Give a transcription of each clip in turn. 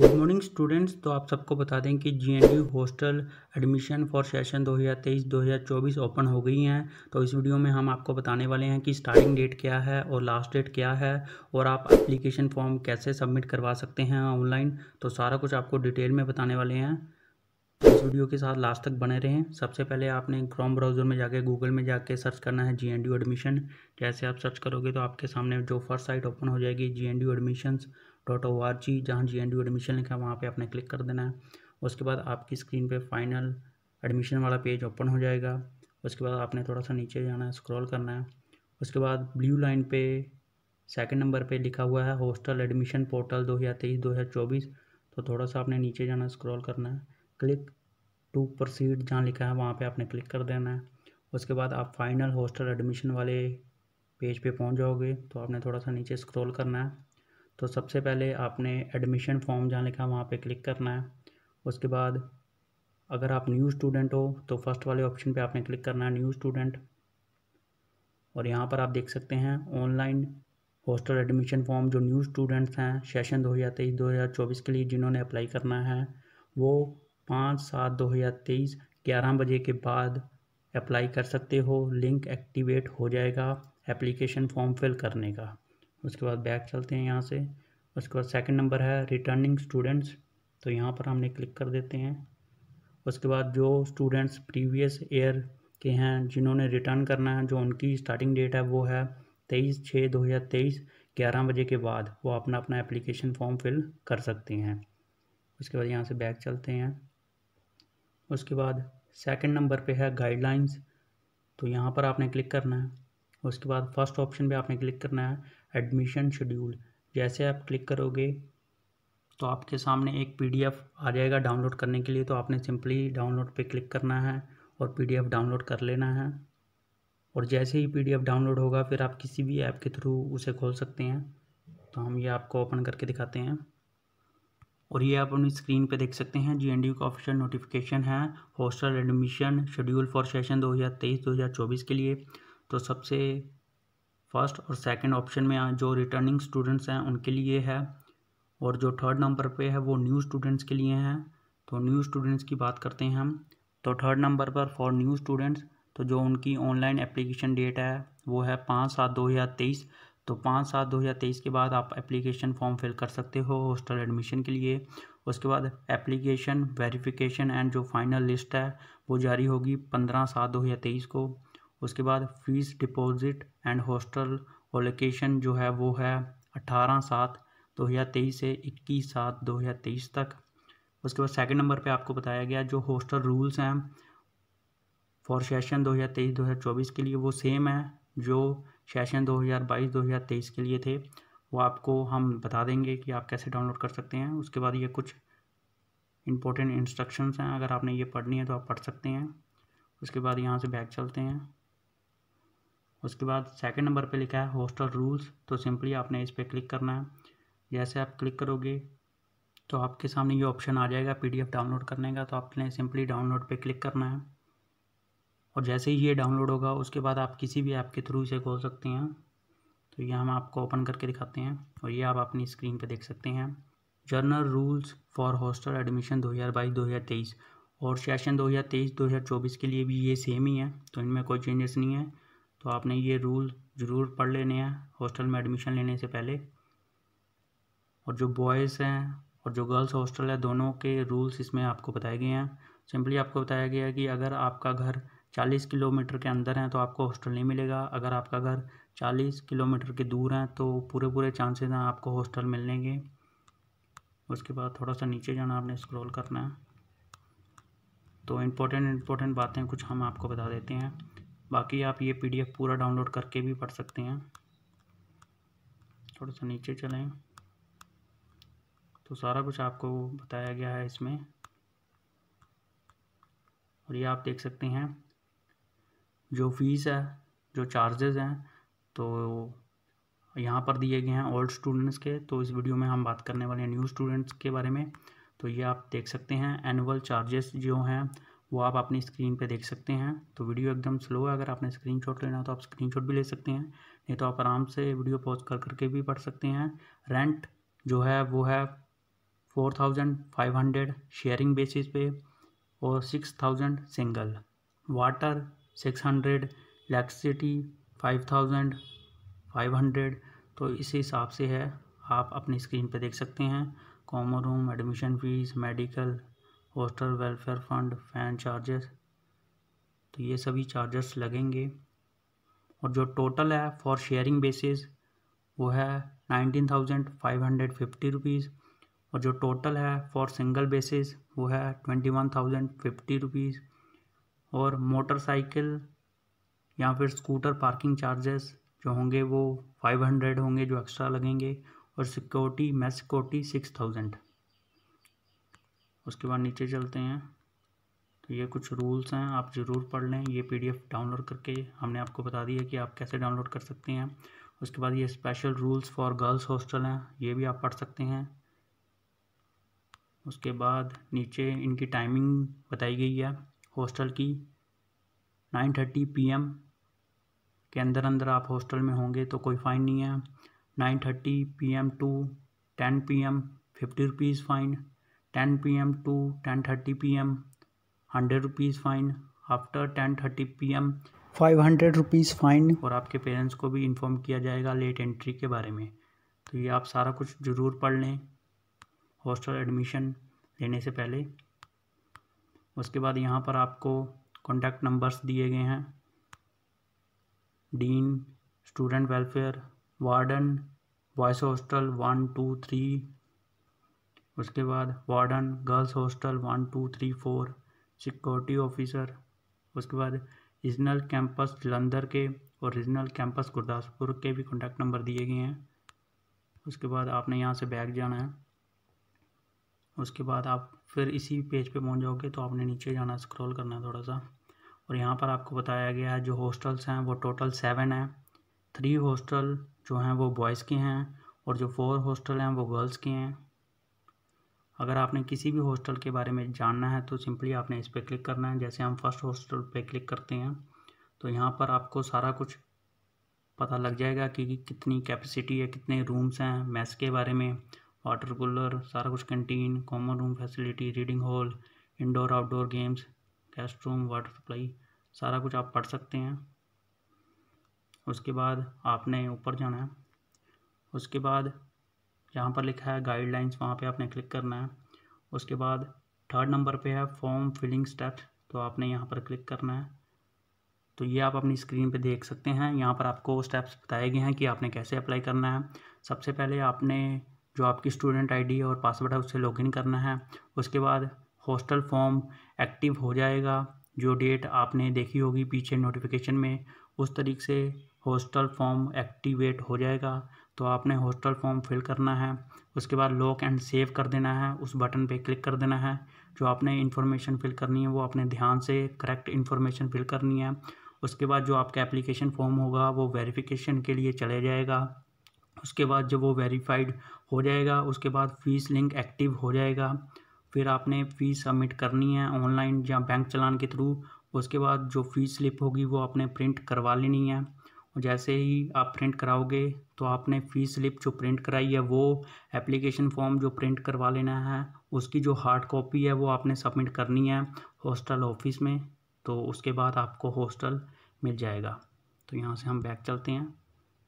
good morning students तो आप सबको बता दें कि G N U hostel admission for session 2023-2024 open हो गई हैं तो इस वीडियो में हम आपको बताने वाले हैं कि स्टार्टिंग डेट क्या है और लास्ट डेट क्या है और आप एप्लीकेशन फॉर्म कैसे सबमिट करवा सकते हैं ऑनलाइन तो सारा कुछ आपको डिटेल में बताने वाले हैं तो इस वीडियो के साथ लास्ट तक बने रहें सबसे पहले आपने क्रोम ब्राउज़र में जाके गूगल में जाके सर्च करना है जी एडमिशन जैसे आप सर्च करोगे तो आपके सामने जो फर्स्ट साइट ओपन हो जाएगी G admissions dot O R G जहाँ जी एन डी एडमिशन लिखा है वहाँ पर आपने क्लिक कर देना है उसके बाद आपकी स्क्रीन पर फाइनल एडमिशन वाला पेज ओपन हो जाएगा उसके बाद आपने थोड़ा सा नीचे जाना है स्क्रॉल करना है उसके बाद ब्लू लाइन पे सेकंड नंबर पे लिखा हुआ है हॉस्टल एडमिशन पोर्टल दो दो हज़ार तेईस हज़ार चौबीस तो थोड़ा सा आपने नीचे जाना स्क्रॉल करना है क्लिक टू प्रोसीड जहाँ लिखा है वहाँ पे आपने क्लिक कर देना है उसके बाद आप फाइनल हॉस्टल एडमिशन वाले पेज पे पहुँच जाओगे तो आपने थोड़ा सा नीचे स्क्रॉल करना है तो सबसे पहले आपने एडमिशन फॉर्म जहाँ लिखा वहाँ पे क्लिक करना है उसके बाद अगर आप न्यू स्टूडेंट हो तो फर्स्ट वाले ऑप्शन पे आपने क्लिक करना है न्यू स्टूडेंट और यहाँ पर आप देख सकते हैं ऑनलाइन हॉस्टल एडमिशन फॉर्म जो न्यू स्टूडेंट्स हैं सेशन दो हज़ार तेईस दो हज़ार चौबीस के लिए जिन्होंने अप्लाई करना है वो पाँच सात दो हज़ार तेईस ग्यारह बजे के बाद अप्लाई कर सकते हो लिंक एक्टिवेट हो जाएगा एप्लीकेशन फॉर्म फिल करने का उसके बाद बैक चलते हैं यहाँ से उसके बाद सेकंड नंबर है रिटर्निंग स्टूडेंट्स तो यहाँ पर हमने क्लिक कर देते हैं उसके बाद जो स्टूडेंट्स प्रीवियस ईयर के हैं जिन्होंने रिटर्न करना है जो उनकी स्टार्टिंग डेट है वो है तेईस छः दो हज़ार तेईस ग्यारह बजे के बाद वो अपना अपना एप्लीकेशन फॉर्म फिल कर सकते हैं उसके बाद यहाँ से बैक चलते हैं उसके बाद सेकंड नंबर पे है गाइडलाइंस तो यहाँ पर आपने क्लिक करना है उसके बाद फर्स्ट ऑप्शन पे आपने क्लिक करना है एडमिशन शेड्यूल जैसे आप क्लिक करोगे तो आपके सामने एक पीडीएफ आ जाएगा डाउनलोड करने के लिए तो आपने सिंपली डाउनलोड पे क्लिक करना है और पीडीएफ डाउनलोड कर लेना है और जैसे ही पीडीएफ डाउनलोड होगा फिर आप किसी भी ऐप के थ्रू उसे खोल सकते हैं तो हम ये आपको ओपन करके दिखाते हैं और ये आप अपनी स्क्रीन पे देख सकते हैं जी का ऑफिशियल नोटिफिकेशन है hostel admission schedule for session दो हज़ार के लिए तो सबसे फर्स्ट और सेकंड ऑप्शन में जो रिटर्निंग स्टूडेंट्स हैं उनके लिए है और जो थर्ड नंबर पे है वो न्यू स्टूडेंट्स के लिए हैं तो न्यू स्टूडेंट्स की बात करते हैं हम तो थर्ड नंबर पर फॉर न्यू स्टूडेंट्स तो जो उनकी ऑनलाइन एप्लीकेशन डेट है वो है पाँच सात दो हज़ार तेईस तो पाँच सात दो हज़ार तेईस के बाद आप एप्लीकेशन फॉर्म फिल कर सकते हो हॉस्टल एडमिशन के लिए उसके बाद एप्लीकेशन वेरिफिकेशन एंड जो फाइनल लिस्ट है वो जारी होगी पंद्रह सात दो हज़ार तेईस को उसके बाद fees deposit and hostel allocation जो है वो है अट्ठारह सात दो हज़ार तेईस से इक्कीस सात दो हज़ार तेईस तक उसके बाद सेकंड नंबर पे आपको बताया गया जो हॉस्टल रूल्स हैं फॉर सेशन दो दो हजार तेईस हज़ार चौबीस के लिए वो सेम है जो सेशन दो दो हज़ार बाईस हज़ार तेईस के लिए थे वो आपको हम बता देंगे कि आप कैसे डाउनलोड कर सकते हैं उसके बाद ये कुछ इंपॉर्टेंट इंस्ट्रक्शंस हैं अगर आपने ये पढ़नी है तो आप पढ़ सकते हैं उसके बाद यहाँ से बैक चलते हैं उसके बाद सेकंड नंबर पे लिखा है हॉस्टल रूल्स तो सिंपली आपने इस पर क्लिक करना है जैसे आप क्लिक करोगे तो आपके सामने ये ऑप्शन आ जाएगा पीडीएफ डाउनलोड करने का तो आपने सिंपली डाउनलोड पे क्लिक करना है और जैसे ही ये डाउनलोड होगा उसके बाद आप किसी भी ऐप के थ्रू इसे खोल सकते हैं तो ये हम आपको ओपन करके दिखाते हैं और ये आप अपनी स्क्रीन पर देख सकते हैं general rules for hostel admission 2022-2023 और सेशन हज़ार चौबीस के लिए भी ये सेम ही है तो इनमें कोई चेंजेस नहीं है तो आपने ये रूल ज़रूर पढ़ लेने हैं हॉस्टल में एडमिशन लेने से पहले और जो बॉयज़ हैं और जो गर्ल्स हॉस्टल है दोनों के रूल्स इसमें आपको बताए गए हैं सिंपली आपको बताया गया है कि अगर आपका घर चालीस किलोमीटर के अंदर है तो आपको हॉस्टल नहीं मिलेगा अगर आपका घर चालीस किलोमीटर के दूर है तो पूरे पूरे चांसेस हैं आपको हॉस्टल मिलने के उसके बाद थोड़ा सा नीचे जाना आपने स्क्रॉल करना है तो इम्पोर्टेंट इम्पोर्टेंट बातें कुछ हम आपको बता देते हैं बाकी आप ये पीडीएफ पूरा डाउनलोड करके भी पढ़ सकते हैं थोड़ा सा नीचे चलें तो सारा कुछ आपको बताया गया है इसमें और ये आप देख सकते हैं जो फीस है जो चार्जेस हैं तो यहाँ पर दिए गए हैं ओल्ड स्टूडेंट्स के तो इस वीडियो में हम बात करने वाले हैं न्यू स्टूडेंट्स के बारे में तो ये आप देख सकते हैं एनुअल चार्जेस जो हैं वो आप अपनी स्क्रीन पे देख सकते हैं तो वीडियो एकदम स्लो है अगर आपने स्क्रीनशॉट लेना तो आप स्क्रीनशॉट भी ले सकते हैं नहीं तो आप आराम से वीडियो पॉज कर करके भी पढ़ सकते हैं रेंट जो है वो है four thousand five hundred sharing basis पे और six thousand single water six hundred electricity five thousand five hundred तो इस हिसाब से है आप अपनी स्क्रीन पर देख सकते हैं common room admission fees medical hostel welfare fund fan charges तो ये सभी चार्जेस लगेंगे और जो टोटल है फॉर शेयरिंग बेसिस वो है nineteen thousand five hundred fifty rupees और जो टोटल है फॉर सिंगल बेसिस वो है twenty one thousand fifty rupees और मोटरसाइकिल या फिर स्कूटर पार्किंग चार्जेस जो होंगे वो फाइव हंड्रेड होंगे जो एक्स्ट्रा लगेंगे और security match security six thousand उसके बाद नीचे चलते हैं तो ये कुछ रूल्स हैं आप ज़रूर पढ़ लें ये पीडीएफ डाउनलोड करके हमने आपको बता दिया है कि आप कैसे डाउनलोड कर सकते हैं उसके बाद ये special rules for girls hostel हैं ये भी आप पढ़ सकते हैं उसके बाद नीचे इनकी टाइमिंग बताई गई है हॉस्टल की नाइन थर्टी पी एम के अंदर अंदर आप हॉस्टल में होंगे तो कोई फ़ाइन नहीं है nine thirty P M to ten P M fifty rupees fine ten P M to ten thirty P M hundred rupees fine after ten thirty P M five hundred rupees fine और आपके parents को भी inform किया जाएगा late entry के बारे में तो ये आप सारा कुछ ज़रूर पढ़ लें हॉस्टल एडमिशन लेने से पहले उसके बाद यहाँ पर आपको कॉन्टैक्ट नंबर्स दिए गए हैं dean student welfare warden boys hostel one two three उसके बाद warden girls hostel one two three four security officer उसके बाद रीजनल कैंपस जलंधर के और रीजनल कैंपस गुरदासपुर के भी कॉन्टैक्ट नंबर दिए गए हैं उसके बाद आपने यहाँ से बैग जाना है उसके बाद आप फिर इसी पेज पे पहुँच जाओगे तो आपने नीचे जाना स्क्रॉल करना है थोड़ा सा और यहाँ पर आपको बताया गया है जो हॉस्टल्स हैं वो टोटल सेवन हैं थ्री हॉस्टल जो हैं वो बॉयज़ के हैं और जो फोर हॉस्टल हैं वो गर्ल्स के हैं अगर आपने किसी भी हॉस्टल के बारे में जानना है तो सिंपली आपने इस पर क्लिक करना है जैसे हम फर्स्ट हॉस्टल पर क्लिक करते हैं तो यहाँ पर आपको सारा कुछ पता लग जाएगा कि कितनी कैपेसिटी है कितने रूम्स हैं मैस के बारे में वाटर कूलर सारा कुछ canteen common room facility reading hall indoor outdoor games guest room water supply सारा कुछ आप पढ़ सकते हैं उसके बाद आपने ऊपर जाना है उसके बाद जहाँ पर लिखा है गाइडलाइंस वहाँ पे आपने क्लिक करना है उसके बाद थर्ड नंबर पे है फॉर्म फिलिंग स्टेप तो आपने यहाँ पर क्लिक करना है तो ये आप अपनी स्क्रीन पे देख सकते हैं यहाँ पर आपको स्टेप्स बताए गए हैं कि आपने कैसे अप्लाई करना है सबसे पहले आपने जो आपकी स्टूडेंट आई और पासवर्ड है उससे लॉग करना है उसके बाद हॉस्टल फॉर्म एक्टिव हो जाएगा जो डेट आपने देखी होगी पीछे नोटिफिकेशन में उस तरीके से हॉस्टल फॉर्म एक्टिवेट हो जाएगा तो आपने हॉस्टल फॉर्म फिल करना है उसके बाद लॉक एंड सेव कर देना है उस बटन पे क्लिक कर देना है जो आपने इन्फॉर्मेशन फिल करनी है वो अपने ध्यान से करेक्ट इन्फॉर्मेशन फिल करनी है उसके बाद जो आपका एप्लीकेशन फॉर्म होगा वो वेरिफिकेशन के लिए चले जाएगा उसके बाद जब वो वेरीफाइड हो जाएगा उसके बाद फ़ीस लिंक एक्टिव हो जाएगा फिर आपने फ़ीस सबमिट करनी है ऑनलाइन या बैंक चलान के थ्रू उसके बाद जो फ़ीस स्लिप होगी वो आपने प्रिंट करवा लेनी है जैसे ही आप प्रिंट कराओगे तो आपने फ़ीस स्लिप जो प्रिंट कराई है वो एप्लीकेशन फॉर्म जो प्रिंट करवा लेना है उसकी जो हार्ड कॉपी है वो आपने सबमिट करनी है हॉस्टल ऑफिस में तो उसके बाद आपको हॉस्टल मिल जाएगा तो यहाँ से हम बैक चलते हैं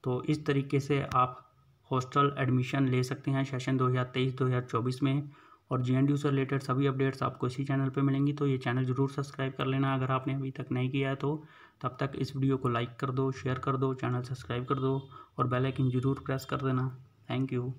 तो इस तरीके से आप हॉस्टल एडमिशन ले सकते हैं सेशन दो हज़ार में और जे से रिलेटेड सभी अपडेट्स आपको इसी चैनल पे मिलेंगी तो ये चैनल जरूर सब्सक्राइब कर लेना अगर आपने अभी तक नहीं किया है तो तब तक इस वीडियो को लाइक कर दो शेयर कर दो चैनल सब्सक्राइब कर दो और बेल आइकन जरूर प्रेस कर देना थैंक यू